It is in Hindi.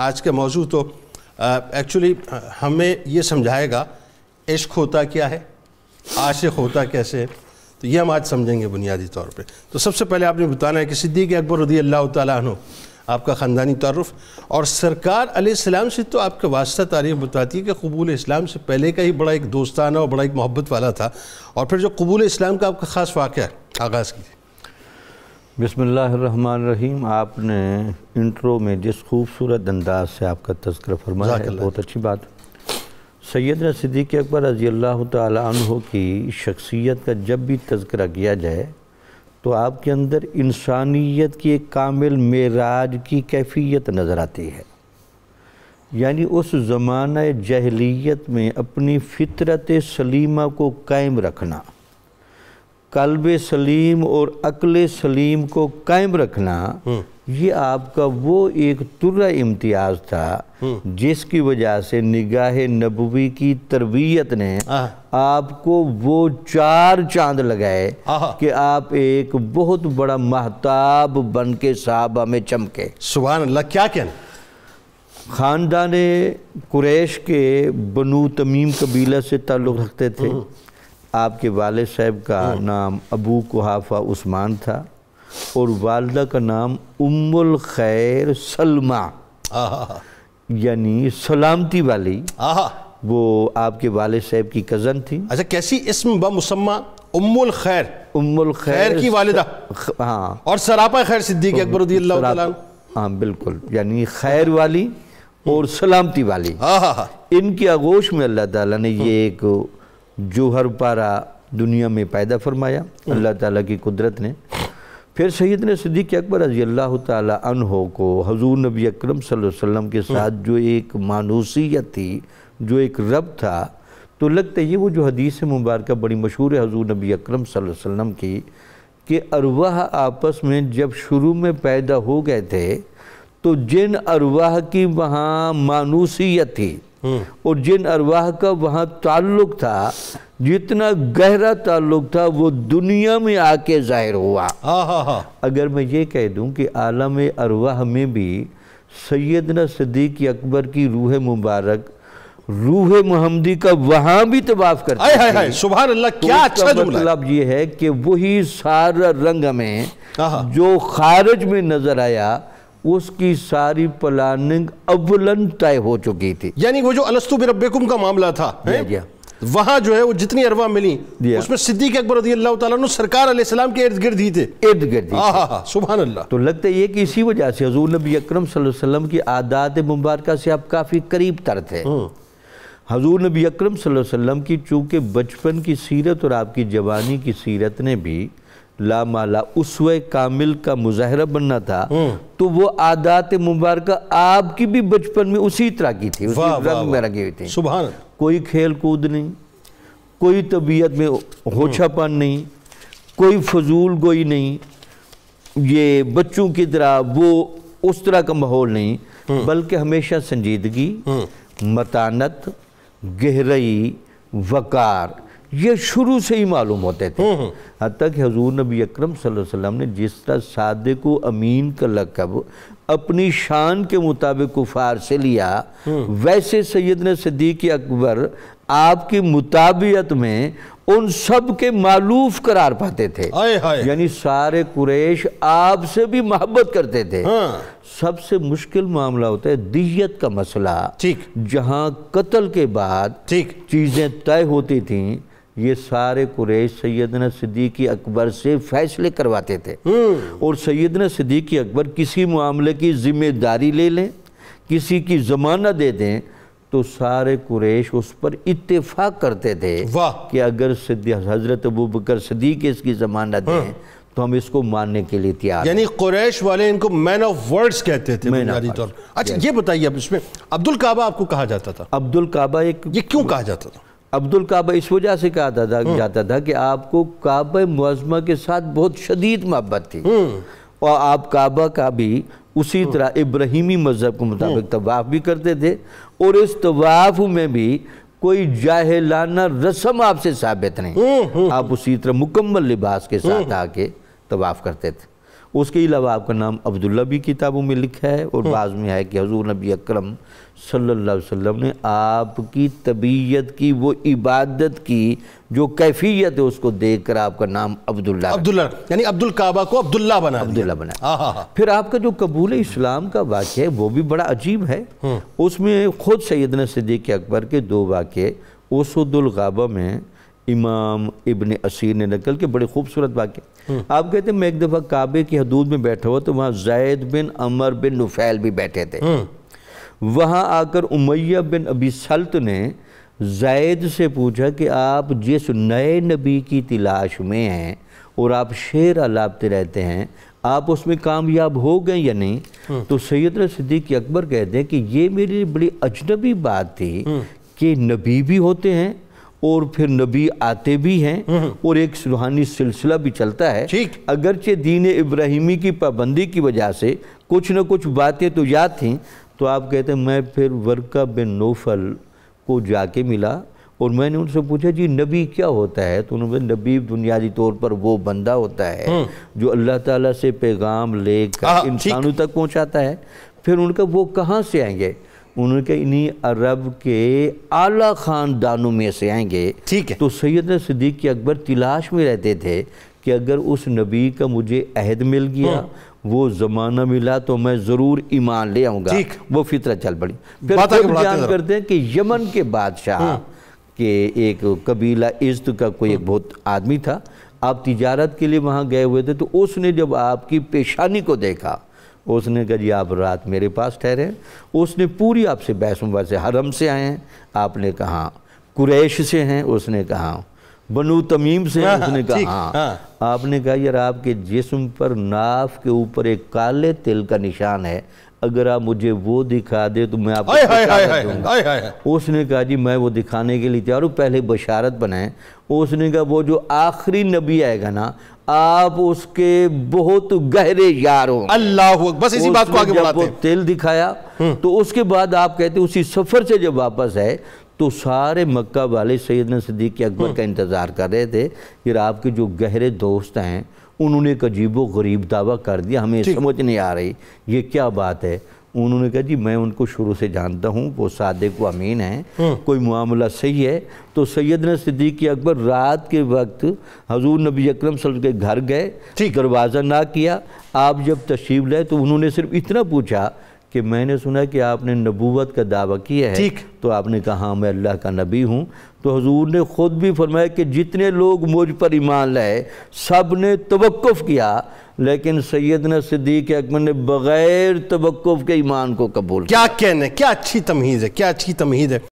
आज के मौजू तो एक्चुअली हमें ये समझाएगा इश्क होता क्या है आशिक होता कैसे है तो ये हम आज समझेंगे बुनियादी तौर पे तो सबसे पहले आपने बताना है कि सिद्दीक अकबर रदी अल्लाह तु आपका ख़ानदानी तारफ़ और सरकार अलैहिस्सलाम से तो आपका वास्ता तारीफ बताती है कि कबूल इस्लाम से पहले का ही बड़ा एक दोस्ताना और बड़ा एक मोहब्बत वाला था और फिर जो कबूल इस्लाम का आपका ख़ास वाक़ आगाज़ कीजिए रहीम आपने इंट्रो में जिस खूबसूरत अंदाज से आपका तस्कर फरमाया है बहुत अच्छी बात सैद सिद्दीक अकबर रजी अल्लाह तहों की शख्सियत का जब भी तस्करा किया जाए तो आपके अंदर इंसानियत की एक कामिल मेराज की कैफियत नज़र आती है यानी उस ज़माना जहलीत में अपनी फितरत सलीमा को कायम रखना कल्ब सलीम और अकल सलीम को कायम रखना हम्म। ये आपका वो एक तुर्रा इम्तियाज था हम्म। जिसकी वजह से निगाह नबी की तरबियत ने आपको वो चार चांद लगाए कि आप एक बहुत बड़ा महताब बन के साहबा में चमके सुबह अल्लाह क्या कहना ख़ानदान कुरैश के बनू तमीम कबीला से ताल्लुक़ रखते थे हम्म। आपके वाल साहब का हाँ। नाम अबू कुहाफा उस्मान था और वालदा का नाम उम्मुल खैर सलमा यानी सलामती वाली वो आपके वाले साहब की कज़न थी अच्छा कैसी इसम ब मुसम्मा उम्मुल खैर उम्मुल खैर, की वालदा हाँ और सरापा खैर सिद्दीक अकबर हाँ बिल्कुल यानी खैर वाली और सलामती वाली इनके आगोश में अल्लाह ताला ने ये एक जोहर पारा दुनिया में पैदा फरमाया अल्लाह ताला की कुदरत ने फिर सैद ने सिद्दीक अकबर रजी अल्लाह तहो को हजूर नबी अक्रम वसल्लम के साथ जो एक मानूसियत थी जो एक रब था तो लगता है ये वो जो हदीस मुबारक बड़ी मशहूर है हजूर नबी अक्रम वसल्लम की कि अरवाह आपस में जब शुरू में पैदा हो गए थे तो जिन अरवाह की वहाँ मानूसियत थी हम्म। और जिन अरवाह का वहाँ ताल्लुक था जितना गहरा ताल्लुक था वो दुनिया में आके जाहिर हुआ हा हा हा। अगर मैं ये कह दूँ कि आलम अरवाह में भी सैदना सदीक अकबर की रूह मुबारक रूह मोहम्मदी का वहां भी तबाफ कर सुबह अल्लाह तो क्या तो अच्छा मतलब ये है कि वही सारा रंग में हाँ, हाँ। जो खारज में नजर आया उसकी सारी प्लानिंग अवलन तय हो चुकी थी यानी वो जो अलस्तु बिरबेकुम का मामला था वहां जो है वो जितनी अरवा मिली उसमें सिद्दीक अकबर अल्लाह सरकार सलाम के इर्द गिर्द ही थे इर्द गिर्द सुबह अल्लाह तो लगता है ये कि इसी वजह से हजूर नबी अक्रम सल्लम की आदात मुबारक से आप काफ़ी करीब तर थे हम्म। हजूर नबी अक्रम सल्लम की चूंकि बचपन की सीरत और आपकी जवानी की सीरत ने भी ला माला कामिल का मुजाहरा बनना था हम्म। तो वो आदात मुबारक आपकी भी बचपन में उसी तरह की थी उसी रखी हुई थी सुबह कोई खेल कूद नहीं कोई तबीयत में होछापन हम्म। नहीं कोई फजूल गोई नहीं ये बच्चों की तरह वो उस तरह का माहौल नहीं हम्म। बल्कि हमेशा संजीदगी मतानत गहराई वकार ये शुरू से ही मालूम होते थे हम्म, हम्म। हती कि हजूर नबी अक्रम वसल्लम ने जिस तरह सादे को अमीन का लकब अपनी शान के मुताबिक कुफार से लिया हम्म। वैसे सैद ने सदीक अकबर आपकी मुताबियत में उन सब के मालूफ करार पाते थे यानी सारे कुरेश आपसे भी मोहब्बत करते थे हाँ। सबसे मुश्किल मामला होता है दियत का मसला ठीक जहाँ कत्ल के बाद ठीक चीज़ें तय होती थीं ये सारे कुरेश सैदन सिद्दीकी अकबर से फैसले करवाते थे हम्म। और सैदन सिद्दीकी अकबर किसी मामले की जिम्मेदारी ले लें किसी की जमानत दे दें तो सारे कुरेश उस पर इत्तेफाक करते थे कि अगर हजरत अबू बकर सदीक इसकी जमानत दें हाँ। तो हम इसको मानने के लिए तैयार यानी कुरैश वाले इनको मैन ऑफ वर्ड्स कहते थे तौर अच्छा ये बताइए अब इसमें अब्दुल काबा आपको कहा जाता था अब्दुल काबा एक ये क्यों कहा जाता था अब्दुल काबा इस वजह से कहा था, हम्म। जाता था कि आपको काब मुआजमा के साथ बहुत शदीद महब्बत थी हम्म। और आप काबा का भी उसी हम्म। तरह इब्राहिमी मज़हब के मुताबिक तवाफ़ भी करते थे और इस तवाफ़ में भी कोई जाहिलाना रस्म आपसे साबित नहीं आप उसी तरह मुकम्मल लिबास के साथ आके तवाफ़ करते थे उसके अलावा आपका नाम अब्दुल्ला भी किताबों में लिखा है और बाज़ में है कि हजूर नबी अक्रम सल्लाम ने आपकी तबीयत की वो इबादत की जो कैफियत है उसको देखकर आपका नाम अब्दुल्ला अब्दुल्ला यानी अब्दुल काबा को अब्दुल्ला बना अब्दुल्ला बना हाँ, हाँ, हाँ। फिर आपका जो कबूल इस्लाम का वाक्य है वो भी बड़ा अजीब है हम्म। उसमें खुद सैदन सदी के अकबर के दो वाक्य उसदुल में इमाम इबन असीर ने नकल के बड़े खूबसूरत वाक्य हम्म। आप कहते हैं मैं एक दफ़ा काबे की हदूद में बैठा हुआ तो वहाँ जैद बिन अमर बिन नुफैल भी बैठे थे हम्म। वहाँ आकर उमैया बिन अबी सल्त ने जैद से पूछा कि आप जिस नए नबी की तलाश में हैं और आप शेर अलापते रहते हैं आप उसमें कामयाब हो गए या नहीं हम्म। तो सैद सिद्दीक अकबर कहते हैं कि ये मेरी बड़ी अजनबी बात थी कि नबी भी होते हैं और फिर नबी आते भी हैं हम्म। और एक रूहानी सिलसिला भी चलता है ठीक अगरचे दीन इब्राहिमी की पाबंदी की वजह से कुछ न कुछ बातें तो याद थीं तो आप कहते हैं मैं फिर वर्का बिन नोफल को जाके मिला और मैंने उनसे पूछा जी नबी क्या होता है तो उन्होंने नबी बुनियादी तौर पर वो बंदा होता है हम्म। जो अल्लाह ताला से पैगाम लेकर हाँ, इंसानों तक पहुंचाता है फिर उनका वो कहाँ से आएंगे उनके इन्हीं अरब के आला ख़ानदानों में से आएंगे ठीक है तो सैदना सिद्दीक अकबर तलाश में रहते थे कि अगर उस नबी का मुझे अहद मिल गया हाँ। वो ज़माना मिला तो मैं ज़रूर ईमान ले आऊँगा वो फितरत चल पड़ी फिर बयान करते हैं कि यमन के बादशाह हाँ। के एक कबीला इज्त का कोई एक हाँ। बहुत आदमी था आप तिजारत के लिए वहाँ गए हुए थे तो उसने जब आपकी पेशानी को देखा उसने कहा जी आप रात मेरे पास ठहरे उसने पूरी आपसे बहस मुबास हरम से आए हैं आपने कहा कुरैश से हैं उसने कहा बनू तमीम से हाँ, उसने कहा हाँ।, हाँ।, आपने कहा यार आपके जिस्म पर नाफ के ऊपर एक काले तिल का निशान है अगर आप मुझे वो दिखा दे तो मैं आपको उसने कहा जी मैं वो दिखाने के लिए तैयार हूँ पहले बशारत बनाए उसने कहा वो जो आखिरी नबी आएगा ना आप उसके बहुत गहरे यार हो अल्लाह बस इसी बात को आगे बढ़ाते हैं तेल दिखाया हम्म। तो उसके बाद आप कहते उसी सफ़र से जब वापस आए तो सारे मक्का वाले सैदन सदीक अकबर हम्म। का इंतज़ार कर रहे थे कि आपके जो गहरे दोस्त हैं उन्होंने एक अजीब गरीब दावा कर दिया हमें समझ नहीं आ रही ये क्या बात है उन्होंने कहा जी मैं उनको शुरू से जानता हूँ वो सादिक अमीन हैं हम्म। कोई मामला सही है तो सैयद ने सिद्दीक अकबर रात के वक्त हजूर नबी अक्रम सल के घर गए दरवाज़ा ना किया आप जब तशीब लाए तो उन्होंने सिर्फ इतना पूछा कि मैंने सुना कि आपने नबूवत का दावा किया है ठीक तो आपने कहा हाँ मैं अल्लाह का नबी हूँ तो हजूर ने ख़ुद भी फरमाया कि जितने लोग मुझ पर ईमान लाए सब ने तवक़ किया लेकिन ने सिद्दीक अकबर ने बग़ैर तवक़ के ईमान को कबूल क्या कहने क्या अच्छी तमहीज़ है क्या अच्छी तमहीज़ है